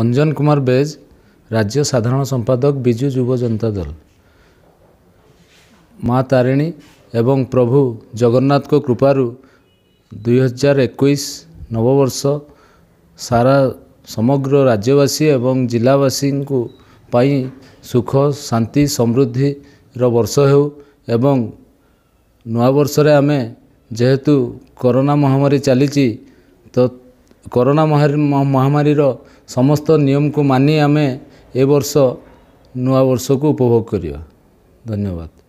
ଅଞ୍ଜନ କୁମାର ବେଜ ରାଜ୍ୟ ସାଧାରଣ ସମ୍ପାଦକ ବିଜୁ ଯୁବ ଜନତା ଦଳ ମା ତାରିଣୀ ଏବଂ ପ୍ରଭୁ ଜଗନ୍ନାଥଙ୍କ କୃପାରୁ ଦୁଇହଜାର ଏକୋଇଶ ନବବର୍ଷ ସାରା ସମଗ୍ର ରାଜ୍ୟବାସୀ ଏବଂ ଜିଲ୍ଲାବାସୀଙ୍କୁ ପାଇଁ ସୁଖ ଶାନ୍ତି ସମୃଦ୍ଧିର ବର୍ଷ ହେଉ ଏବଂ ନୂଆବର୍ଷରେ ଆମେ ଯେହେତୁ କରୋନା ମହାମାରୀ ଚାଲିଛି ତ କରୋନା ମହାମାରୀର ସମସ୍ତ ନିୟମକୁ ମାନି ଆମେ ଏ ବର୍ଷ ନୂଆ ବର୍ଷକୁ ଉପଭୋଗ କରିବା ଧନ୍ୟବାଦ